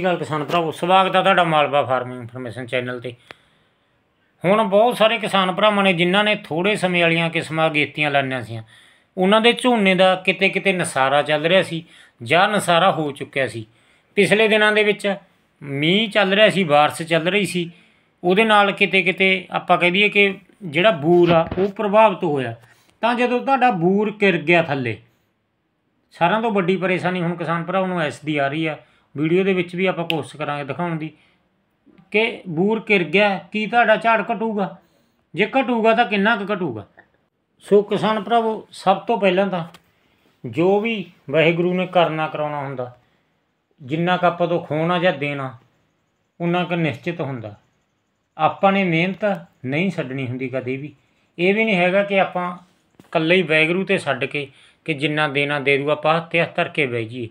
ਸ੍ਰੀ ਕਿਸਾਨ ਭਰਾਵੋ ਸਵਾਗਤ ਹੈ ਤੁਹਾਡਾ ਮਾਲਵਾ ਫਾਰਮਿੰਗ ਇਨਫੋਰਮੇਸ਼ਨ ਚੈਨਲ ਤੇ ਹੁਣ ਬਹੁਤ ਸਾਰੇ ਕਿਸਾਨ ਭਰਾਵਾਂ ਨੇ ਜਿਨ੍ਹਾਂ ਨੇ ਥੋੜੇ ਸਮੇਂ ਵਾਲੀਆਂ ਕਿਸਮਾਂ ਗੇਤੀਆਂ ਲਾਣੀਆਂ ਸੀ ਉਹਨਾਂ ਦੇ ਝੋਨੇ ਦਾ ਕਿਤੇ ਕਿਤੇ ਨਸਾਰਾ ਚੱਲ ਰਿਹਾ ਸੀ ਜਾਂ ਨਸਾਰਾ ਹੋ ਚੁੱਕਿਆ ਸੀ ਪਿਛਲੇ ਦਿਨਾਂ ਦੇ ਵਿੱਚ ਮੀਂਹ ਚੱਲ ਰਿਹਾ ਸੀ ਬਾਰਿਸ਼ ਚੱਲ ਰਹੀ ਸੀ ਉਹਦੇ ਨਾਲ ਕਿਤੇ ਕਿਤੇ ਆਪਾਂ ਕਹਿ ਦਈਏ ਕਿ ਜਿਹੜਾ ਬੂਰ ਆ ਉਹ ਪ੍ਰਭਾਵਿਤ ਹੋਇਆ ਤਾਂ ਜਦੋਂ ਤੁਹਾਡਾ ਬੂਰ ਕਿਰ ਗਿਆ ਥੱਲੇ ਸਾਰਿਆਂ ਤੋਂ ਵੱਡੀ ਪਰੇਸ਼ਾਨੀ ਹੁਣ ਕਿਸਾਨ ਭਰਾਵਾਂ ਨੂੰ ਐਸ ਦੀ ਆ ਰਹੀ ਆ ਵੀਡੀਓ ਦੇ ਵਿੱਚ ਵੀ ਆਪਾਂ ਕੋਸ਼ਿਸ਼ ਕਰਾਂਗੇ ਦਿਖਾਉਣ ਦੀ ਕਿ ਬੂਰ ਕਿਰ ਗਿਆ ਕੀ ਤੁਹਾਡਾ ਝਾੜ ਘਟੂਗਾ ਜੇ ਘਟੂਗਾ ਤਾਂ ਕਿੰਨਾ ਕੁ ਘਟੂਗਾ ਸੋ ਕਿਸਾਨ ਭਰਾਵੋ ਸਭ ਤੋਂ ਪਹਿਲਾਂ ਤਾਂ ਜੋ ਵੀ ਵਾਹਿਗੁਰੂ ਨੇ ਕਰਨਾ ਕਰਾਉਣਾ ਹੁੰਦਾ ਜਿੰਨਾ ਕ ਆਪਾਂ ਤੋਂ ਖੋਣਾ ਜਾਂ ਦੇਣਾ ਉਹਨਾਂ ਕ ਨਿਸ਼ਚਿਤ ਹੁੰਦਾ ਆਪਾਂ ਨੇ ਮਿਹਨਤ ਨਹੀਂ ਛੱਡਣੀ ਹੁੰਦੀ ਕਦੇ ਵੀ ਇਹ ਵੀ ਨਹੀਂ ਹੈਗਾ ਕਿ ਆਪਾਂ ਕੱਲੇ ਹੀ ਵੈਗਰੂ ਤੇ ਛੱਡ ਕੇ ਕਿ ਜਿੰਨਾ ਦੇਣਾ ਦੇ ਦੂ ਆਪਾਂ ਤੇ ਹੱਥ ਧਰ ਕੇ ਬਹਿ ਜੀ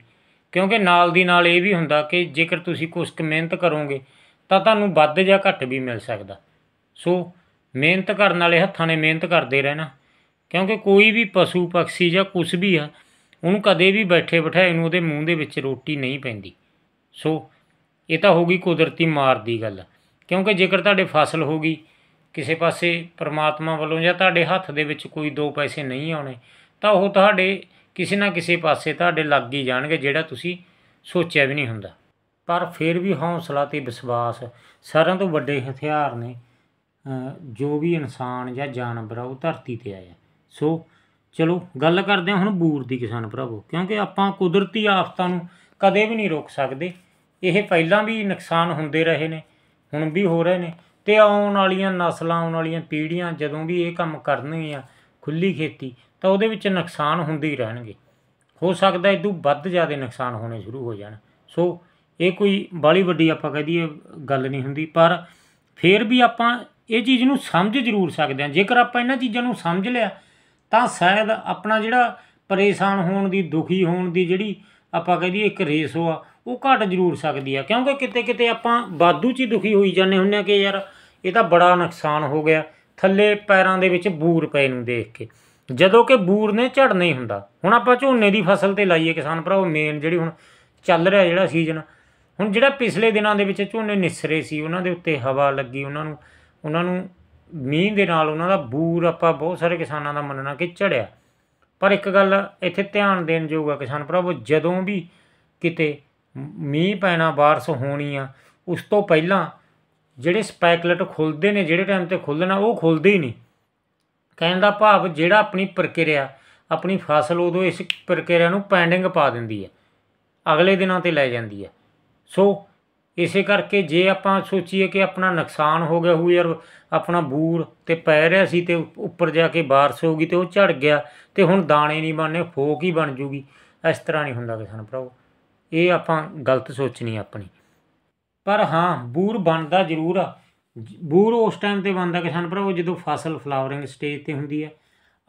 ਕਿਉਂਕਿ ਨਾਲ ਦੀ ਨਾਲ ਇਹ ਵੀ ਹੁੰਦਾ ਕਿ ਜੇਕਰ ਤੁਸੀਂ ਕੁਝ ਕੁ ਮਿਹਨਤ ਕਰੋਗੇ ਤਾਂ ਤੁਹਾਨੂੰ ਵੱਧ ਜਾਂ ਘੱਟ ਵੀ ਮਿਲ ਸਕਦਾ ਸੋ ਮਿਹਨਤ ਕਰਨ ਵਾਲੇ ਹੱਥਾਂ ਨੇ ਮਿਹਨਤ ਕਰਦੇ ਰਹਿਣਾ ਕਿਉਂਕਿ ਕੋਈ ਵੀ ਪਸ਼ੂ ਪਕਸ਼ੀ ਜਾਂ ਕੁਝ ਵੀ ਆ ਉਹਨੂੰ ਕਦੇ ਵੀ ਬੈਠੇ ਬਿਠਾਏ ਨੂੰ ਉਹਦੇ ਮੂੰਹ ਦੇ ਵਿੱਚ ਰੋਟੀ ਨਹੀਂ ਪੈਂਦੀ ਸੋ ਇਹ ਤਾਂ ਹੋ ਗਈ ਕੁਦਰਤੀ ਮਾਰ ਦੀ ਗੱਲ ਕਿਉਂਕਿ ਜੇਕਰ ਤੁਹਾਡੇ ਫਸਲ ਹੋ ਗਈ ਕਿਸੇ ਪਾਸੇ ਪ੍ਰਮਾਤਮਾ ਵੱਲੋਂ ਜਾਂ ਤੁਹਾਡੇ ਹੱਥ ਦੇ ਵਿੱਚ ਕੋਈ ਦੋ ਪੈਸੇ ਨਹੀਂ ਆਉਣੇ ਤਾਂ ਉਹ ਤੁਹਾਡੇ ਕਿਸੇ ਨਾ ਕਿਸੇ ਪਾਸੇ ਤੁਹਾਡੇ ਲੱਗ ਹੀ ਜਾਣਗੇ ਜਿਹੜਾ ਤੁਸੀਂ ਸੋਚਿਆ ਵੀ ਨਹੀਂ ਹੁੰਦਾ ਪਰ ਫਿਰ ਵੀ ਹੌਸਲਾ ਤੇ ਵਿਸ਼ਵਾਸ ਸਾਰਿਆਂ ਤੋਂ ਵੱਡੇ ਹਥਿਆਰ ਨੇ ਜੋ ਵੀ ਇਨਸਾਨ ਜਾਂ ਜਾਨਵਰ ਉਹ ਧਰਤੀ ਤੇ ਆਇਆ ਸੋ ਚਲੋ ਗੱਲ ਕਰਦੇ ਹਾਂ ਹੁਣ ਬੂਰ ਦੀ ਕਿਸਾਨ ਭਰਾਵੋ ਕਿਉਂਕਿ ਆਪਾਂ ਕੁਦਰਤੀ ਆਫਤਾਂ ਨੂੰ ਕਦੇ ਵੀ ਨਹੀਂ ਰੋਕ ਸਕਦੇ ਇਹ ਪਹਿਲਾਂ ਵੀ ਨੁਕਸਾਨ ਹੁੰਦੇ ਰਹੇ ਨੇ ਹੁਣ ਵੀ ਹੋ ਰਹੇ ਨੇ ਤੇ ਆਉਣ ਵਾਲੀਆਂ ਨਸਲਾਂ ਆਉਣ ਵਾਲੀਆਂ ਪੀੜ੍ਹੀਆਂ ਜਦੋਂ ਵੀ ਇਹ ਕੰਮ ਕਰਨਗੀਆਂ ਖੁੱਲੀ ਖੇਤੀ ਤਾਂ ਉਹਦੇ ਵਿੱਚ ਨੁਕਸਾਨ ਹੁੰਦੇ ਹੀ ਰਹਿਣਗੇ ਹੋ ਸਕਦਾ ਇਦੋਂ ਵੱਧ ਜ਼ਿਆਦਾ ਨੁਕਸਾਨ ਹੋਣੇ ਸ਼ੁਰੂ ਹੋ ਜਾਣ ਸੋ ਇਹ ਕੋਈ ਬਾਲੀ ਵੱਡੀ ਆਪਾਂ ਕਹਿ ਦਈਏ ਗੱਲ ਨਹੀਂ ਹੁੰਦੀ ਪਰ ਫਿਰ ਵੀ ਆਪਾਂ ਇਹ ਚੀਜ਼ ਨੂੰ ਸਮਝ ਜ਼ਰੂਰ ਸਕਦੇ ਹਾਂ ਜੇਕਰ ਆਪਾਂ ਇਹਨਾਂ ਚੀਜ਼ਾਂ ਨੂੰ ਸਮਝ ਲਿਆ ਤਾਂ ਸ਼ਾਇਦ ਆਪਣਾ ਜਿਹੜਾ ਪਰੇਸ਼ਾਨ ਹੋਣ ਦੀ ਦੁਖੀ ਹੋਣ ਦੀ ਜਿਹੜੀ ਆਪਾਂ ਕਹਿ ਦਈਏ ਇੱਕ ਰੇਸੋ ਆ ਉਹ ਘਟ ਜ਼ਰੂਰ ਸਕਦੀ ਆ ਕਿਉਂਕਿ ਕਿਤੇ ਕਿਤੇ ਆਪਾਂ ਬਾਦੂ 'ਚ ਦੁਖੀ ਹੋਈ ਜਾਂਦੇ ਹੁੰਨੇ ਆ ਕਿ ਯਾਰ ਇਹ ਤਾਂ ਬੜਾ ਨੁਕਸਾਨ ਹੋ ਗਿਆ ਥੱਲੇ ਪੈਰਾਂ ਦੇ ਵਿੱਚ ਬੂਰ ਪਏ ਨੂੰ ਦੇਖ ਕੇ ਜਦੋਂ ਕਿ ਬੂਰ ਨੇ ਝੜਨਾ ਹੀ ਹੁੰਦਾ ਹੁਣ ਆਪਾਂ ਝੋਨੇ ਦੀ ਫਸਲ ਤੇ ਲਾਈਏ ਕਿਸਾਨ ਭਰਾਓ ਮੇਨ ਜਿਹੜੀ ਹੁਣ ਚੱਲ ਰਿਹਾ ਜਿਹੜਾ ਸੀਜ਼ਨ ਹੁਣ ਜਿਹੜਾ ਪਿਛਲੇ ਦਿਨਾਂ ਦੇ ਵਿੱਚ ਝੋਨੇ ਨਿਸਰੇ ਸੀ ਉਹਨਾਂ ਦੇ ਉੱਤੇ ਹਵਾ ਲੱਗੀ ਉਹਨਾਂ ਨੂੰ ਉਹਨਾਂ ਨੂੰ ਮੀਂਹ ਦੇ ਨਾਲ ਉਹਨਾਂ ਦਾ ਬੂਰ ਆਪਾਂ ਬਹੁਤ ਸਾਰੇ ਕਿਸਾਨਾਂ ਦਾ ਮੰਨਣਾ ਕਿ ਝੜਿਆ ਪਰ ਇੱਕ ਗੱਲ ਇੱਥੇ ਧਿਆਨ ਦੇਣ ਜੋਗਾ ਕਿਸਾਨ ਭਰਾਓ ਜਦੋਂ ਵੀ ਕਿਤੇ ਮੀਂਹ ਪੈਣਾ ਬਾਰਿਸ਼ ਹੋਣੀ ਆ ਉਸ ਤੋਂ ਪਹਿਲਾਂ ਜਿਹੜੇ ਸਪੈਕਲਟ ਖੁੱਲਦੇ ਨੇ ਜਿਹੜੇ ਟਾਈਮ ਤੇ ਖੁੱਲਣਾ ਉਹ ਖੁੱਲਦੇ ਹੀ ਨਹੀਂ ਕਹਿਣ ਦਾ ਭਾਵ ਜਿਹੜਾ ਆਪਣੀ ਪ੍ਰਕਿਰਿਆ ਆਪਣੀ ਫਸਲ ਉਦੋਂ ਇਸ ਪ੍ਰਕਿਰਿਆ ਨੂੰ ਪੈਂਡਿੰਗ ਪਾ ਦਿੰਦੀ ਹੈ ਅਗਲੇ ਦਿਨਾਂ ਤੇ ਲੈ ਜਾਂਦੀ ਹੈ ਸੋ ਇਸੇ ਕਰਕੇ ਜੇ ਆਪਾਂ ਸੋਚੀਏ ਕਿ ਆਪਣਾ ਨੁਕਸਾਨ ਹੋ ਗਿਆ ਹੋਊ ਯਾਰ ਆਪਣਾ ਬੂਰ ਤੇ ਪੈ ਰਿਆ ਸੀ ਤੇ ਉੱਪਰ ਜਾ ਕੇ بارش ਹੋ ਗਈ ਤੇ ਉਹ ਝੜ ਗਿਆ ਤੇ ਹੁਣ ਦਾਣੇ ਨਹੀਂ ਬਣਨੇ ਫੋਕ ਹੀ ਬਣ ਜੂਗੀ ਇਸ ਤਰ੍ਹਾਂ ਨਹੀਂ ਹੁੰਦਾ ਕਿਸਾਨ ਭਰਾਓ ਇਹ ਆਪਾਂ ਗਲਤ ਸੋਚਣੀ ਆਪਣੀ ਪਰ ਹਾਂ ਬੂਰ ਬਣਦਾ ਜ਼ਰੂਰ ਆ ਬੂਰ ਉਸ ਟਾਈਮ ਤੇ ਬਣਦਾ ਕਿਸਾਨ ਭਰਾਵੋ ਜਦੋਂ ਫਸਲ ਫਲਾਵਰਿੰਗ ਸਟੇਜ ਤੇ ਹੁੰਦੀ ਹੈ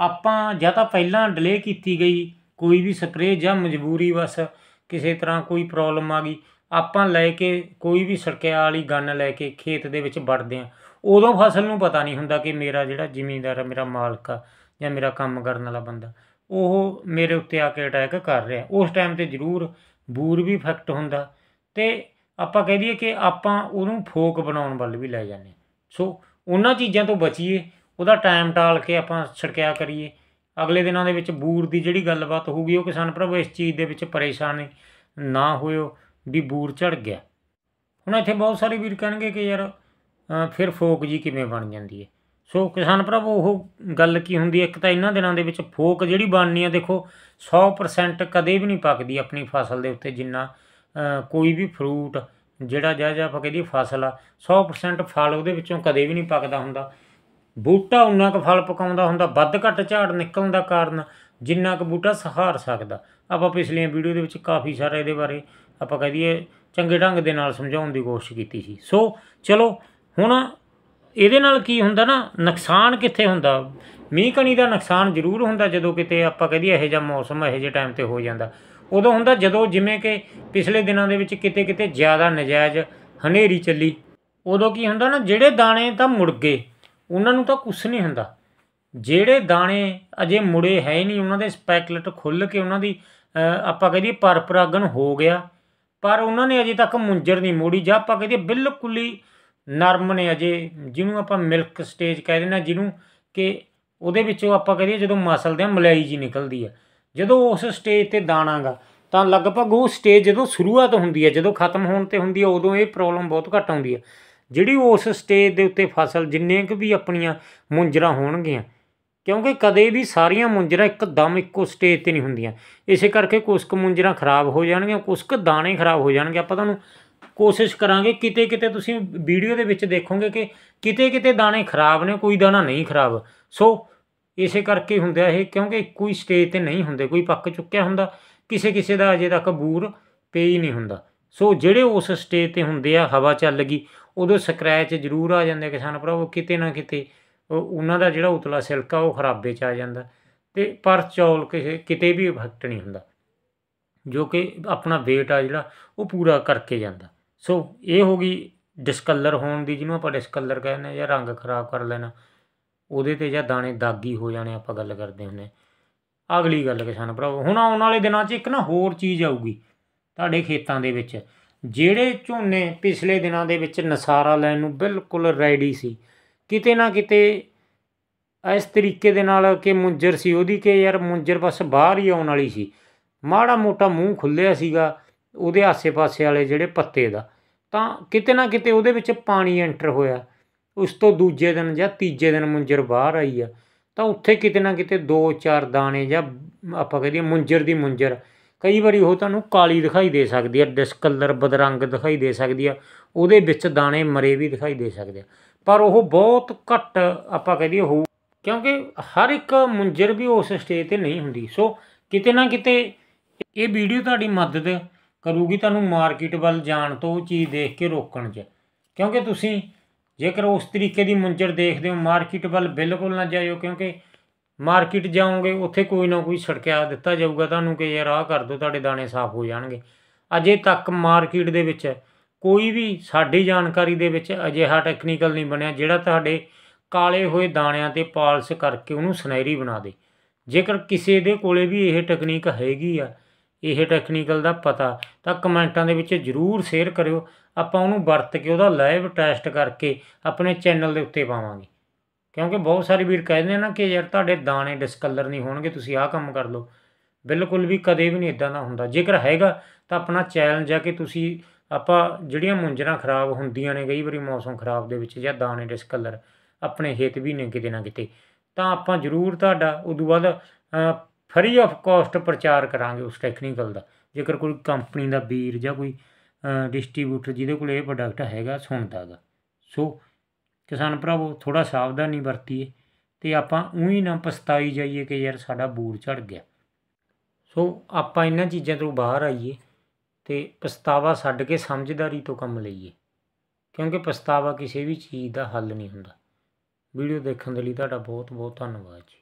ਆਪਾਂ ਜਾਂ ਤਾਂ ਪਹਿਲਾਂ ਡਿਲੇ ਕੀਤੀ ਗਈ ਕੋਈ ਵੀ ਸਪਰੇ ਜਾਂ ਮਜਬੂਰੀ ਵਸ ਕਿਸੇ ਤਰ੍ਹਾਂ ਕੋਈ ਪ੍ਰੋਬਲਮ ਆ ਗਈ ਆਪਾਂ ਲੈ ਕੇ ਕੋਈ ਵੀ ਸੜਕਿਆ ਵਾਲੀ ਗੰਨ ਲੈ ਕੇ ਖੇਤ ਦੇ ਵਿੱਚ ਵੜਦੇ ਆ ਉਦੋਂ ਫਸਲ ਨੂੰ ਪਤਾ ਨਹੀਂ ਹੁੰਦਾ ਕਿ ਮੇਰਾ ਜਿਹੜਾ ਜ਼ਿਮੀਂਦਾਰ ਆ ਮੇਰਾ ਮਾਲਕ ਆ ਜਾਂ ਮੇਰਾ ਕੰਮ ਕਰਨ ਵਾਲਾ ਬੰਦਾ ਉਹ ਮੇਰੇ ਉੱਤੇ ਆ ਕੇ ਅਟੈਕ ਕਰ ਰਿਹਾ ਉਸ ਟਾਈਮ ਤੇ ਜ਼ਰੂਰ ਬੂਰ ਵੀ ਫੈਕਟ ਹੁੰਦਾ ਤੇ ਆਪਾਂ ਕਹਿ ਦਈਏ ਕਿ ਆਪਾਂ ਉਹਨੂੰ ਫੋਕ ਬਣਾਉਣ ਵੱਲ ਵੀ ਲੈ ਜਾਂਦੇ ਸੋ ਉਹਨਾਂ ਚੀਜ਼ਾਂ ਤੋਂ ਬਚੀਏ ਉਹਦਾ ਟਾਈਮ ਟਾਲ ਕੇ ਆਪਾਂ ਛੜਕਿਆ ਕਰੀਏ ਅਗਲੇ ਦਿਨਾਂ ਦੇ ਵਿੱਚ ਬੂਰ ਦੀ ਜਿਹੜੀ ਗੱਲਬਾਤ ਹੋਊਗੀ ਉਹ ਕਿਸਾਨ ਪ੍ਰਭੂ ਇਸ ਚੀਜ਼ ਦੇ ਵਿੱਚ ਪਰੇਸ਼ਾਨ ਨਾ ਹੋਇਓ ਵੀ ਬੂਰ ਛੜ ਗਿਆ ਹੁਣ ਇੱਥੇ ਬਹੁਤ ਸਾਰੇ ਵੀਰ ਕਹਿਣਗੇ ਕਿ ਯਾਰ ਫਿਰ ਫੋਕ ਜੀ ਕਿਵੇਂ ਬਣ ਜਾਂਦੀ ਹੈ ਸੋ ਕਿਸਾਨ ਪ੍ਰਭੂ ਉਹ ਗੱਲ ਕੀ ਹੁੰਦੀ ਹੈ ਇੱਕ ਤਾਂ ਇਹਨਾਂ ਦਿਨਾਂ ਦੇ ਵਿੱਚ ਫੋਕ ਜਿਹੜੀ ਬਣਨੀ ਹੈ ਦੇਖੋ 100% ਕਦੇ ਵੀ ਨਹੀਂ ਪੱਕਦੀ ਆਪਣੀ ਫਸਲ ਦੇ ਉੱਤੇ ਜਿੰਨਾ ਕੋਈ ਵੀ ਫਰੂਟ ਜਿਹੜਾ ਜਾਂ ਜਾਂ ਫਕੇ ਦੀ ਫਸਲ ਆ 100% ਫਲ ਉਹਦੇ ਵਿੱਚੋਂ ਕਦੇ ਵੀ ਨਹੀਂ ਪੱਕਦਾ ਹੁੰਦਾ ਬੂਟਾ ਉਨਾ ਕ ਫਲ ਪਕਾਉਂਦਾ ਹੁੰਦਾ ਵੱਧ ਘੱਟ ਝਾੜ ਨਿਕਲਣ ਦਾ ਕਾਰਨ ਜਿੰਨਾ ਕ ਬੂਟਾ ਸਹਾਰ ਸਕਦਾ ਆਪਾਂ ਪਿਛਲੀਆਂ ਵੀਡੀਓ ਦੇ ਵਿੱਚ ਕਾਫੀ ਸਾਰੇ ਇਹਦੇ ਬਾਰੇ ਆਪਾਂ ਕਹਿ ਦਈਏ ਚੰਗੇ ਢੰਗ ਦੇ ਨਾਲ ਸਮਝਾਉਣ ਦੀ ਕੋਸ਼ਿਸ਼ ਕੀਤੀ ਸੀ ਸੋ ਚਲੋ ਹੁਣ ਇਹਦੇ ਨਾਲ ਕੀ ਹੁੰਦਾ ਨਾ ਨੁਕਸਾਨ ਕਿੱਥੇ ਹੁੰਦਾ ਮੀਂਹ ਕਣੀ ਦਾ ਨੁਕਸਾਨ ਜ਼ਰੂਰ ਹੁੰਦਾ ਜਦੋਂ ਕਿਤੇ ਆਪਾਂ ਕਹਿ ਦਈਏ ਇਹੋ ਜਿਹਾ ਮੌਸਮ ਇਹੋ ਜਿਹੇ ਟਾਈਮ ਤੇ ਹੋ ਜਾਂਦਾ ਉਦੋਂ ਹੁੰਦਾ ਜਦੋਂ ਜਿਵੇਂ ਕਿ ਪਿਛਲੇ ਦਿਨਾਂ ਦੇ ਵਿੱਚ ਕਿਤੇ ਕਿਤੇ ਜ਼ਿਆਦਾ ਨਜਾਇਜ਼ ਹਨੇਰੀ ਚੱਲੀ ਉਦੋਂ ਕੀ ਹੁੰਦਾ ਨਾ ਜਿਹੜੇ ਦਾਣੇ ਤਾਂ ਮੁੜ ਗਏ ਉਹਨਾਂ ਨੂੰ ਤਾਂ ਕੁਝ ਨਹੀਂ ਹੁੰਦਾ ਜਿਹੜੇ ਦਾਣੇ ਅਜੇ ਮੁੜੇ ਹੈ ਨਹੀਂ ਉਹਨਾਂ ਦੇ ਸਪੈਕਲਟ ਖੁੱਲ ਕੇ ਉਹਨਾਂ ਦੀ ਆਪਾਂ ਕਹਿੰਦੇ ਪਰਪਰਾਗਨ ਹੋ ਗਿਆ ਪਰ ਉਹਨਾਂ ਨੇ ਅਜੇ ਤੱਕ ਮੁੰਜਰ ਨਹੀਂ ਮੋੜੀ ਜਾਂ ਆਪਾਂ ਕਹਿੰਦੇ ਬਿਲਕੁਲ ਹੀ ਨਰਮ ਨੇ ਅਜੇ ਜਿਹਨੂੰ ਆਪਾਂ ਮਿਲਕ ਸਟੇਜ ਕਹਿੰਦੇ ਨਾ ਜਿਹਨੂੰ ਕਿ ਉਹਦੇ ਵਿੱਚੋਂ ਆਪਾਂ ਕਹਿੰਦੇ ਜਦੋਂ ਮਸਲਦੇ ਆ ਮਲਾਈ ਜੀ ਨਿਕਲਦੀ ਆ ਜਦੋਂ ਉਸ ਸਟੇਜ ਤੇ ਦਾਣਾਗਾ ਤਾਂ ਲਗਭਗ ਉਹ ਸਟੇਜ ਜਦੋਂ ਸ਼ੁਰੂਆਤ ਹੁੰਦੀ ਹੈ ਜਦੋਂ ਖਤਮ ਹੋਣ ਤੇ ਹੁੰਦੀ ਹੈ ਉਦੋਂ ਇਹ ਪ੍ਰੋਬਲਮ ਬਹੁਤ ਘੱਟ ਆਉਂਦੀ ਹੈ ਜਿਹੜੀ ਉਸ ਸਟੇਜ ਦੇ ਉੱਤੇ ਫਸਲ ਜਿੰਨੇ ਕੁ ਵੀ ਆਪਣੀਆਂ ਮੁੰਜਰਾ ਹੋਣਗੀਆਂ ਕਿਉਂਕਿ ਕਦੇ ਵੀ ਸਾਰੀਆਂ ਮੁੰਜਰਾ ਇੱਕਦਮ ਇੱਕੋ ਸਟੇਜ ਤੇ ਨਹੀਂ ਹੁੰਦੀਆਂ ਇਸੇ ਕਰਕੇ ਕੁਝ ਕੁ ਮੁੰਜਰਾ ਖਰਾਬ ਹੋ ਜਾਣਗੀਆਂ ਕੁਝ ਕੁ ਦਾਣੇ ਖਰਾਬ ਹੋ ਜਾਣਗੇ ਆਪਾਂ ਤੁਹਾਨੂੰ ਕੋਸ਼ਿਸ਼ ਕਰਾਂਗੇ ਕਿਤੇ ਕਿਤੇ ਤੁਸੀਂ ਵੀਡੀਓ ਦੇ ਵਿੱਚ ਦੇਖੋਗੇ ਕਿ ਕਿਤੇ ਕਿਤੇ ਦਾਣੇ ਖਰਾਬ ਨੇ ਕੋਈ ਦਾਣਾ ਨਹੀਂ ਖਰਾਬ ਸੋ ਇਸੇ ਕਰਕੇ ਹੁੰਦਾ ਇਹ ਕਿਉਂਕਿ ਕੋਈ ਸਟੇਜ ਤੇ ਨਹੀਂ ਹੁੰਦੇ ਕੋਈ ਪੱਕ ਚੁੱਕਿਆ ਹੁੰਦਾ ਕਿਸੇ ਕਿਸੇ ਦਾ ਅਜੇ ਤੱਕ ਬੂਰ ਹੀ ਨਹੀਂ ਹੁੰਦਾ ਸੋ ਜਿਹੜੇ ਉਸ ਸਟੇਜ ਤੇ ਹੁੰਦੇ ਆ ਹਵਾ ਚੱਲ ਗਈ ਉਦੋਂ ਸਕ੍ਰੈਚ ਜ਼ਰੂਰ ਆ ਜਾਂਦੇ ਕਿਸਾਨ ਭਰਾਵੋ ਕਿਤੇ ਨਾ ਕਿਤੇ ਉਹਨਾਂ ਦਾ ਜਿਹੜਾ ਉਤਲਾ ਸਿਲਕਾ ਉਹ ਖਰਾਬੇ ਚ ਆ ਜਾਂਦਾ ਤੇ ਪਰ ਚੌਲ ਕਿਸੇ ਕਿਤੇ ਵੀ ਇਫੈਕਟ ਨਹੀਂ ਹੁੰਦਾ ਜੋ ਕਿ ਆਪਣਾ weight ਆ ਜਿਹੜਾ ਉਹ ਪੂਰਾ ਕਰਕੇ ਜਾਂਦਾ ਸੋ ਇਹ ਹੋ ਗਈ ਡਿਸਕਲਰ ਹੋਣ ਦੀ ਜਿਹਨੂੰ ਆਪਾਂ ਡਿਸਕਲਰ ਕਹਿੰਦੇ ਆ ਜਾਂ ਰੰਗ ਖਰਾਬ ਕਰ ਲੈਣਾ ਉਹਦੇ ਤੇ ਜਾਂ ਦਾਣੇ ਦਾਗੀ ਹੋ ਜਾਣੇ ਆਪਾਂ ਗੱਲ ਕਰਦੇ ਹੁੰਨੇ ਅਗਲੀ ਗੱਲ ਕਿਸਾਨ ਭਰਾਵੋ ਹੁਣ ਆਉਣ ਵਾਲੇ ਦਿਨਾਂ 'ਚ ਇੱਕ ਨਾ ਹੋਰ ਚੀਜ਼ ਆਊਗੀ ਤੁਹਾਡੇ ਖੇਤਾਂ ਦੇ ਵਿੱਚ ਜਿਹੜੇ ਝੋਨੇ ਪਿਛਲੇ ਦਿਨਾਂ ਦੇ ਵਿੱਚ ਨਸਾਰਾ ਲੈਣ ਨੂੰ ਬਿਲਕੁਲ ਰੈਡੀ ਸੀ ਕਿਤੇ ਨਾ ਕਿਤੇ ਇਸ ਤਰੀਕੇ ਦੇ ਨਾਲ ਕਿ ਮੁੰਜਰ ਸੀ ਉਹਦੀ ਕਿ ਯਾਰ ਮੁੰਜਰ ਬਸ ਬਾਹਰ ਹੀ ਆਉਣ ਵਾਲੀ ਸੀ ਮਾੜਾ ਮੋਟਾ ਮੂੰਹ ਖੁੱਲਿਆ ਸੀਗਾ ਉਹਦੇ ਆਸੇ-ਪਾਸੇ ਵਾਲੇ ਜਿਹੜੇ ਪੱਤੇ ਦਾ ਤਾਂ ਕਿਤੇ ਨਾ ਕਿਤੇ ਉਹਦੇ ਵਿੱਚ ਪਾਣੀ ਐਂਟਰ ਹੋਇਆ ਉਸ ਤੋਂ ਦੂਜੇ ਦਿਨ ਜਾਂ ਤੀਜੇ ਦਿਨ ਮੁੰਜਰ ਬਾਹਰ ਆਈ ਆ ਤਾਂ ਉੱਥੇ ਕਿਤੇ ਨਾ ਕਿਤੇ ਦੋ ਚਾਰ ਦਾਣੇ ਜਾਂ ਆਪਾਂ ਕਹਿੰਦੇ ਮੁੰਜਰ ਦੀ ਮੁੰਜਰ ਕਈ ਵਾਰੀ ਉਹ ਤੁਹਾਨੂੰ ਕਾਲੀ ਦਿਖਾਈ ਦੇ ਸਕਦੀ ਹੈ ਡਿਸਕਲਰ ਬਦਰੰਗ ਦਿਖਾਈ ਦੇ ਸਕਦੀ ਆ ਉਹਦੇ ਵਿੱਚ ਦਾਣੇ ਮਰੇ ਵੀ ਦਿਖਾਈ ਦੇ ਸਕਦੇ ਆ ਪਰ ਉਹ ਬਹੁਤ ਘੱਟ ਆਪਾਂ ਕਹਿੰਦੇ ਹੋ ਕਿਉਂਕਿ ਹਰ ਇੱਕ ਮੁੰਜਰ ਵੀ ਉਸ ਸਟੇਜ ਤੇ ਨਹੀਂ ਹੁੰਦੀ ਸੋ ਕਿਤੇ ਨਾ ਕਿਤੇ ਇਹ ਵੀਡੀਓ ਤੁਹਾਡੀ ਮਦਦ ਕਰੂਗੀ ਤੁਹਾਨੂੰ ਮਾਰਕੀਟ ਵੱਲ ਜਾਣ ਤੋਂ ਚੀਜ਼ ਦੇਖ ਕੇ ਰੋਕਣ 'ਚ ਕਿਉਂਕਿ ਤੁਸੀਂ ਜੇਕਰ ਉਸ ਤਰੀਕੇ ਦੀ ਮੁੰਜਰ ਦੇਖਦੇ ਹੋ ਮਾਰਕੀਟ ਵੱਲ ਬਿਲਕੁਲ ਨਾ ਜਾਇਓ ਕਿਉਂਕਿ ਮਾਰਕੀਟ ਜਾਓਗੇ ਉੱਥੇ ਕੋਈ ਨਾ ਕੋਈ ਸੜਕਿਆ ਦਿੱਤਾ ਜਾਊਗਾ ਤੁਹਾਨੂੰ ਕਿ ਯਾਰ ਆਹ ਕਰ ਦੋ ਤੁਹਾਡੇ ਦਾਣੇ ਸਾਫ਼ ਹੋ ਜਾਣਗੇ ਅਜੇ ਤੱਕ ਮਾਰਕੀਟ ਦੇ ਵਿੱਚ ਕੋਈ ਵੀ ਸਾਡੀ ਜਾਣਕਾਰੀ ਦੇ ਵਿੱਚ ਅਜਿਹਾ ਟੈਕਨੀਕਲ ਨਹੀਂ ਬਣਿਆ ਜਿਹੜਾ ਤੁਹਾਡੇ ਕਾਲੇ ਹੋਏ ਦਾਣਿਆਂ ਤੇ ਪਾਲਸ ਕਰਕੇ ਉਹਨੂੰ ਸੁਨਹਿਰੀ ਬਣਾ ਦੇ ਜੇਕਰ ਕਿਸੇ ਦੇ ਕੋਲੇ ਵੀ ਇਹ ਟੈਕਨੀਕ ਹੈਗੀ ਆ ਇਹ ਟੈਕਨੀਕਲ ਦਾ ਪਤਾ ਤਾਂ ਕਮੈਂਟਾਂ ਦੇ ਵਿੱਚ ਜਰੂਰ ਸ਼ੇਅਰ ਕਰਿਓ ਆਪਾਂ ਉਹਨੂੰ ਵਰਤ ਕੇ ਉਹਦਾ ਲਾਈਵ ਟੈਸਟ ਕਰਕੇ ਆਪਣੇ ਚੈਨਲ ਦੇ ਉੱਤੇ ਪਾਵਾਂਗੇ ਕਿਉਂਕਿ ਬਹੁਤ ਸਾਰੇ ਵੀਰ ਕਹਿੰਦੇ ਨੇ ਨਾ ਕਿ ਯਾਰ ਤੁਹਾਡੇ ਦਾਣੇ ਡਿਸਕਲਰ ਨਹੀਂ ਹੋਣਗੇ ਤੁਸੀਂ ਆਹ ਕੰਮ ਕਰ ਲਓ ਬਿਲਕੁਲ ਵੀ ਕਦੇ ਵੀ ਨਹੀਂ ਇਦਾਂ ਦਾ ਹੁੰਦਾ ਜੇਕਰ ਹੈਗਾ ਤਾਂ ਆਪਣਾ ਚੈਲੰਜ ਆ ਕਿ ਤੁਸੀਂ ਆਪਾਂ ਜਿਹੜੀਆਂ ਮੁੰਜਰਾਂ ਖਰਾਬ ਹੁੰਦੀਆਂ ਨੇ ਕਈ ਵਾਰੀ ਮੌਸਮ ਖਰਾਬ ਦੇ ਵਿੱਚ ਜਾਂ ਦਾਣੇ ਡਿਸਕਲਰ ਆਪਣੇ ਹੇਤ ਵੀ ਨੇ ਕਿਤੇ ਨਾ ਕਿਤੇ ਤਾਂ ਆਪਾਂ ਜ਼ਰੂਰ ਤੁਹਾਡਾ ਉਦੋਂ ਬਾਅਦ ਫਰੀ ਆਫ ਕਾਸਟ ਪ੍ਰਚਾਰ ਕਰਾਂਗੇ ਉਸ ਟੈਕਨੀਕਲ ਦਾ ਜੇਕਰ ਕੋਈ ਕੰਪਨੀ ਦਾ ਵੀਰ ਜਾਂ ਕੋਈ ਡਿਸਟ੍ਰੀਬਿਊਟਰ ਜਿਹਦੇ ਕੋਲ ਇਹ ਪ੍ਰੋਡਕਟ ਹੈਗਾ ਸੁਣਦਾ ਦਾ ਸੋ ਕਿਸਾਨ ਭਰਾਵੋ ਥੋੜਾ ਸਾਵਧਾਨੀ ਵਰਤੀਏ ਤੇ ਆਪਾਂ ਉਹੀ ਨਾ ਪਛਤਾਈ ਜਾਈਏ ਕਿ ਯਾਰ ਸਾਡਾ ਬੂਰ ਝੜ ਗਿਆ ਸੋ ਆਪਾਂ ਇਹਨਾਂ ਚੀਜ਼ਾਂ ਤੋਂ ਬਾਹਰ ਆਈਏ ਤੇ ਪਛਤਾਵਾ ਛੱਡ ਕੇ ਸਮਝਦਾਰੀ ਤੋਂ ਕੰਮ ਲਈਏ ਕਿਉਂਕਿ ਪਛਤਾਵਾ ਕਿਸੇ ਵੀ ਚੀਜ਼ ਦਾ ਹੱਲ ਨਹੀਂ ਹੁੰਦਾ ਵੀਡੀਓ ਦੇਖਣ ਦੇ ਲਈ ਤੁਹਾਡਾ ਬਹੁਤ ਬਹੁਤ ਧੰਨਵਾਦ ਜੀ